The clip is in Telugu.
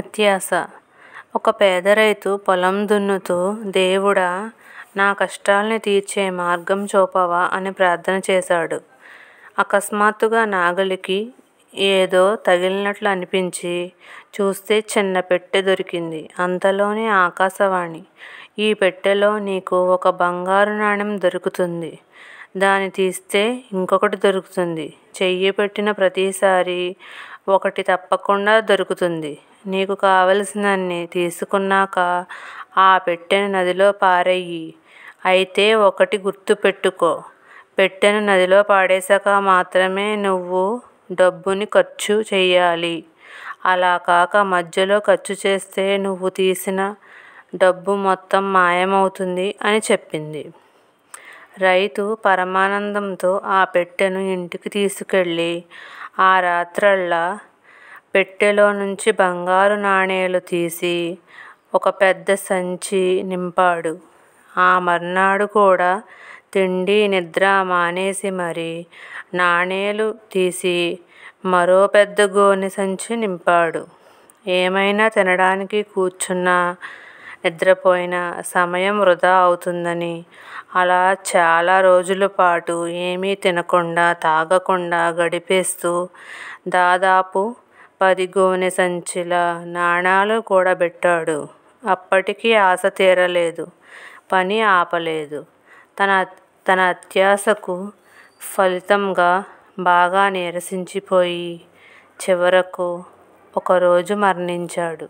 అత్యాస ఒక పేద రైతు పొలం దున్నుతూ దేవుడా నా కష్టాల్ని తీర్చే మార్గం చూపవా అని ప్రార్థన చేశాడు అకస్మాత్తుగా నాగలికి ఏదో తగిలినట్లు అనిపించి చూస్తే చిన్న పెట్టె దొరికింది అంతలోనే ఆకాశవాణి ఈ పెట్టెలో నీకు ఒక బంగారు నాణెం దొరుకుతుంది దాన్ని తీస్తే ఇంకొకటి దొరుకుతుంది చెయ్యి పెట్టిన ప్రతిసారి ఒకటి తప్పకుండా దొరుకుతుంది నీకు కావలసినన్ని తీసుకున్నాక ఆ పెట్టెను నదిలో పారేయి అయితే ఒకటి గుర్తు పెట్టుకో పెట్టెను నదిలో పాడేశాక మాత్రమే నువ్వు డబ్బుని ఖర్చు చేయాలి అలా కాక మధ్యలో ఖర్చు చేస్తే నువ్వు తీసిన డబ్బు మొత్తం మాయమవుతుంది అని చెప్పింది రైతు పరమానందంతో ఆ పెట్టెను ఇంటికి తీసుకెళ్ళి ఆ రాత్రల్లా పెట్టెలో నుంచి బంగారు నాణేలు తీసి ఒక పెద్ద సంచి నింపాడు ఆ మర్నాడు కూడా తిండి నిద్ర మానేసి మరి నాణేలు తీసి మరో పెద్ద గోనె సంచి నింపాడు ఏమైనా తినడానికి కూర్చున్నా నిద్రపోయిన సమయం వృధా అవుతుందని అలా చాలా రోజుల పాటు ఏమీ తినకుండా తాగకుండా గడిపేస్తూ దాదాపు పది గోనె సంచిల నాణాలు కూడా పెట్టాడు అప్పటికీ ఆశ తీరలేదు పని ఆపలేదు తన తన అత్యాశకు ఫలితంగా బాగా నీరసించిపోయి చివరకు ఒకరోజు మరణించాడు